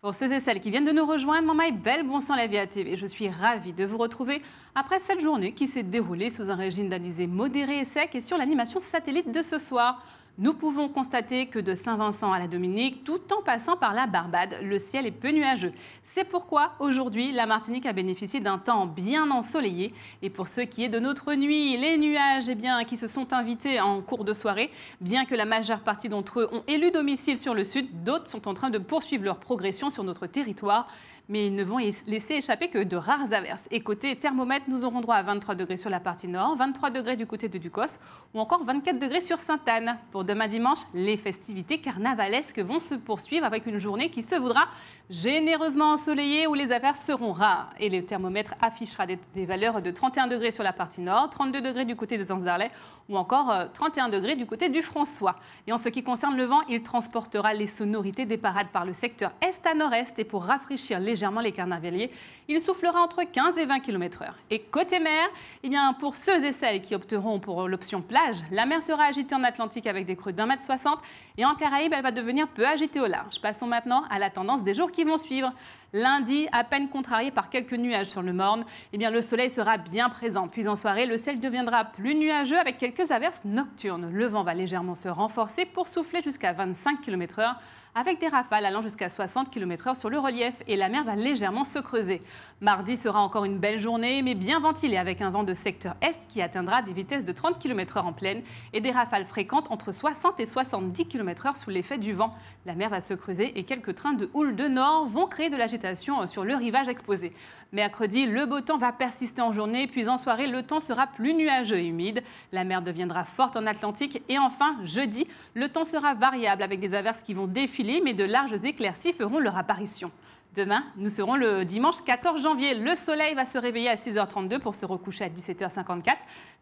Pour ceux et celles qui viennent de nous rejoindre, mon maille belle bon sang la vie à TV. Je suis ravie de vous retrouver après cette journée qui s'est déroulée sous un régime d'analyse modéré et sec et sur l'animation satellite de ce soir. Nous pouvons constater que de Saint-Vincent à la Dominique, tout en passant par la Barbade, le ciel est peu nuageux. C'est pourquoi aujourd'hui, la Martinique a bénéficié d'un temps bien ensoleillé. Et pour ce qui est de notre nuit, les nuages eh bien, qui se sont invités en cours de soirée, bien que la majeure partie d'entre eux ont élu domicile sur le sud, d'autres sont en train de poursuivre leur progression sur notre territoire. Mais ils ne vont laisser échapper que de rares averses. Et côté thermomètre, nous aurons droit à 23 degrés sur la partie nord, 23 degrés du côté de Ducos ou encore 24 degrés sur Sainte-Anne. Pour demain dimanche, les festivités carnavalesques vont se poursuivre avec une journée qui se voudra généreusement ensoleillée où les affaires seront rares. Et le thermomètre affichera des, valeurs de 31 degrés sur la partie nord, 32 degrés du côté des Zanzarlais ou encore 31 euh, degrés du côté du François. Et en ce qui concerne le vent, il transportera les sonorités des parades par le secteur est à nord-est et pour rafraîchir légèrement les carnavaliers, il soufflera entre 15 et 20 km heure. Et côté mer, eh bien, pour ceux et celles qui opteront pour l'option plage, la mer sera agitée en Atlantique avec des creux d'un mètre 60 et en Caraïbes, elle va devenir peu agitée au large. Passons maintenant à la tendance des jours qui vont suivre. Lundi, à peine contrarié par quelques nuages sur le Morne, eh bien, le soleil sera bien présent. Puis en soirée, le ciel deviendra plus nuageux avec quelques averses nocturnes. Le vent va légèrement se renforcer pour souffler jusqu'à 25 km/h avec des rafales allant jusqu'à 60 km/h sur le relief et la mer va légèrement se creuser. Mardi sera encore une belle journée mais bien ventilée avec un vent de secteur est qui atteindra des vitesses de 30 km/h en pleine et des rafales fréquentes entre 60 et 70 km/h sous l'effet du vent. La mer va se creuser et quelques trains de houle de nord vont créer de l'agitation euh, sur le rivage exposé. Mercredi, le beau temps va persister en journée, puis en soirée, le temps sera plus nuageux et humide. La mer deviendra forte en Atlantique et enfin, jeudi, le temps sera variable avec des averses qui vont défiler, mais de larges éclaircies feront leur apparition. Demain, nous serons le dimanche 14 janvier. Le soleil va se réveiller à 6h32 pour se recoucher à 17h54.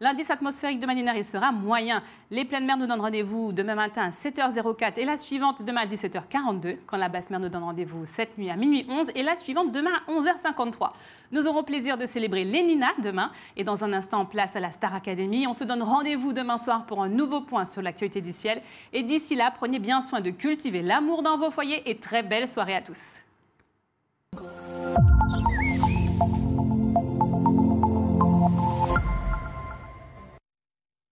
L'indice atmosphérique de Maninari sera moyen. Les pleines mers nous donnent rendez-vous demain matin à 7h04 et la suivante demain à 17h42 quand la basse mer nous donne rendez-vous cette nuit à minuit 11 et la suivante demain à 11h53. Nous aurons plaisir de célébrer Lénina demain et dans un instant place à la Star Academy. On se donne rendez-vous demain soir pour un nouveau point sur l'actualité du ciel et d'ici là, prenez bien soin de cultiver l'amour dans vos foyers et très belle soirée à tous.